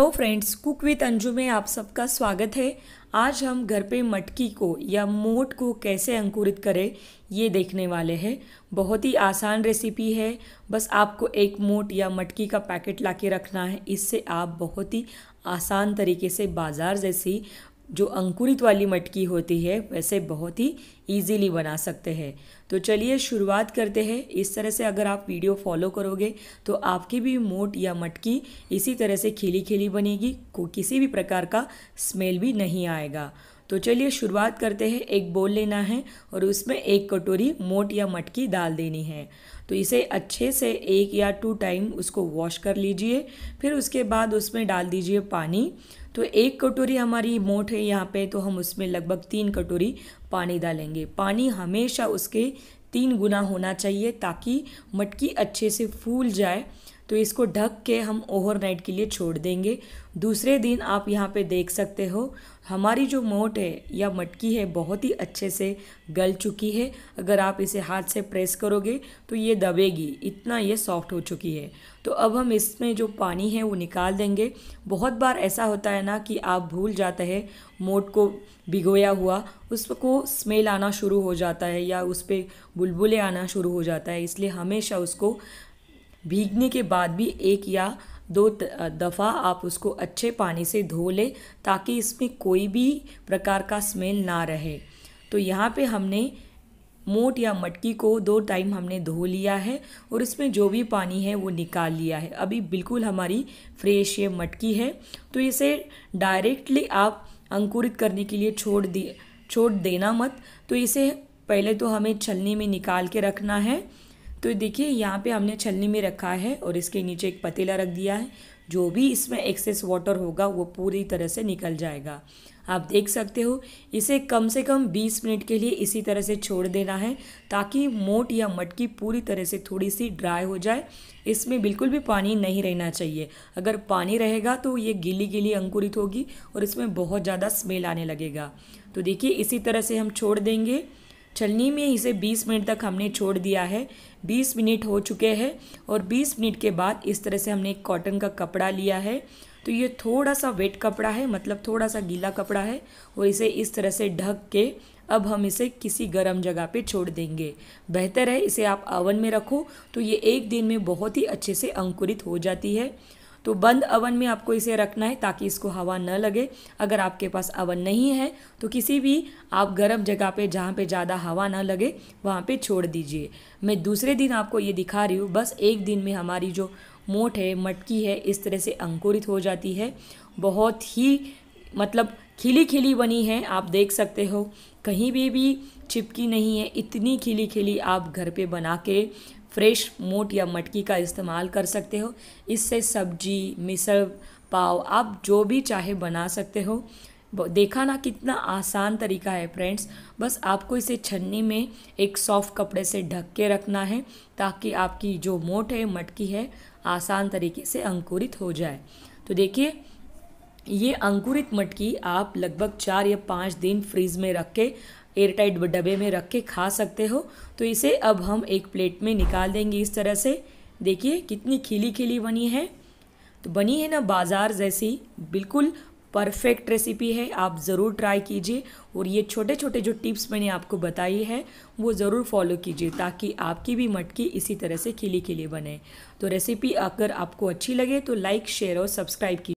hello friends cook with Anju में आप सबका स्वागत है आज हम घर पे मटकी को या मोट को कैसे अंकुरित करें ये देखने वाले हैं बहुत ही आसान रेसिपी है बस आपको एक मोट या मटकी का पैकेट ला के रखना है इससे आप बहुत ही आसान तरीके से बाज़ार जैसी जो अंकुरित वाली मटकी होती है वैसे बहुत ही ईजीली बना सकते हैं तो चलिए शुरुआत करते हैं इस तरह से अगर आप वीडियो फॉलो करोगे तो आपकी भी मोट या मटकी इसी तरह से खिली खिली बनेगी को किसी भी प्रकार का स्मेल भी नहीं आएगा तो चलिए शुरुआत करते हैं एक बोल लेना है और उसमें एक कटोरी मोट या मटकी डाल देनी है तो इसे अच्छे से एक या टू टाइम उसको वॉश कर लीजिए फिर उसके बाद उसमें डाल दीजिए पानी तो एक कटोरी हमारी मोट है यहाँ पे तो हम उसमें लगभग तीन कटोरी पानी डालेंगे पानी हमेशा उसके तीन गुना होना चाहिए ताकि मटकी अच्छे से फूल जाए तो इसको ढक के हम ओवरनाइट के लिए छोड़ देंगे दूसरे दिन आप यहाँ पे देख सकते हो हमारी जो मोट है या मटकी है बहुत ही अच्छे से गल चुकी है अगर आप इसे हाथ से प्रेस करोगे तो ये दबेगी इतना ये सॉफ्ट हो चुकी है तो अब हम इसमें जो पानी है वो निकाल देंगे बहुत बार ऐसा होता है ना कि आप भूल जाते हैं मोट को भिगोया हुआ उसको स्मेल आना शुरू हो जाता है या उस पर बुलबुलें आना शुरू हो जाता है इसलिए हमेशा उसको भीगने के बाद भी एक या दो दफ़ा आप उसको अच्छे पानी से धो लें ताकि इसमें कोई भी प्रकार का स्मेल ना रहे तो यहाँ पे हमने मोट या मटकी को दो टाइम हमने धो लिया है और इसमें जो भी पानी है वो निकाल लिया है अभी बिल्कुल हमारी फ्रेश ये मटकी है तो इसे डायरेक्टली आप अंकुरित करने के लिए छोड़ दिए छोड़ देना मत तो इसे पहले तो हमें छलनी में निकाल के रखना है तो देखिए यहाँ पे हमने छलनी में रखा है और इसके नीचे एक पतीला रख दिया है जो भी इसमें एक्सेस वाटर होगा वो पूरी तरह से निकल जाएगा आप देख सकते हो इसे कम से कम 20 मिनट के लिए इसी तरह से छोड़ देना है ताकि मोट या मटकी पूरी तरह से थोड़ी सी ड्राई हो जाए इसमें बिल्कुल भी पानी नहीं रहना चाहिए अगर पानी रहेगा तो ये गीली गीली अंकुरित होगी और इसमें बहुत ज़्यादा स्मेल आने लगेगा तो देखिए इसी तरह से हम छोड़ देंगे छलनी में इसे 20 मिनट तक हमने छोड़ दिया है 20 मिनट हो चुके हैं और 20 मिनट के बाद इस तरह से हमने एक कॉटन का कपड़ा लिया है तो ये थोड़ा सा वेट कपड़ा है मतलब थोड़ा सा गीला कपड़ा है और इसे इस तरह से ढक के अब हम इसे किसी गर्म जगह पे छोड़ देंगे बेहतर है इसे आप अवन में रखो तो ये एक दिन में बहुत ही अच्छे से अंकुरित हो जाती है तो बंद अवन में आपको इसे रखना है ताकि इसको हवा न लगे अगर आपके पास अवन नहीं है तो किसी भी आप गर्म जगह पे जहाँ पे ज़्यादा हवा ना लगे वहाँ पे छोड़ दीजिए मैं दूसरे दिन आपको ये दिखा रही हूँ बस एक दिन में हमारी जो मोट है मटकी है इस तरह से अंकुरित हो जाती है बहुत ही मतलब खिली खिली बनी है आप देख सकते हो कहीं भी भी चिपकी नहीं है इतनी खिली खिली आप घर पे बना के फ्रेश मोट या मटकी का इस्तेमाल कर सकते हो इससे सब्जी मिसल पाव आप जो भी चाहे बना सकते हो देखा ना कितना आसान तरीका है फ्रेंड्स बस आपको इसे छन्नी में एक सॉफ्ट कपड़े से ढक के रखना है ताकि आपकी जो मोट है मटकी है आसान तरीके से अंकुरित हो जाए तो देखिए ये अंकुरित मटकी आप लगभग चार या पाँच दिन फ्रीज में रख के एयरटाइट डब्बे में रख के खा सकते हो तो इसे अब हम एक प्लेट में निकाल देंगे इस तरह से देखिए कितनी खिली खिली बनी है तो बनी है ना बाज़ार जैसी बिल्कुल परफेक्ट रेसिपी है आप ज़रूर ट्राई कीजिए और ये छोटे छोटे जो टिप्स मैंने आपको बताई है वो ज़रूर फॉलो कीजिए ताकि आपकी भी मटकी इसी तरह से खिली खिली बने तो रेसिपी अगर आपको अच्छी लगे तो लाइक शेयर और सब्सक्राइब कीजिए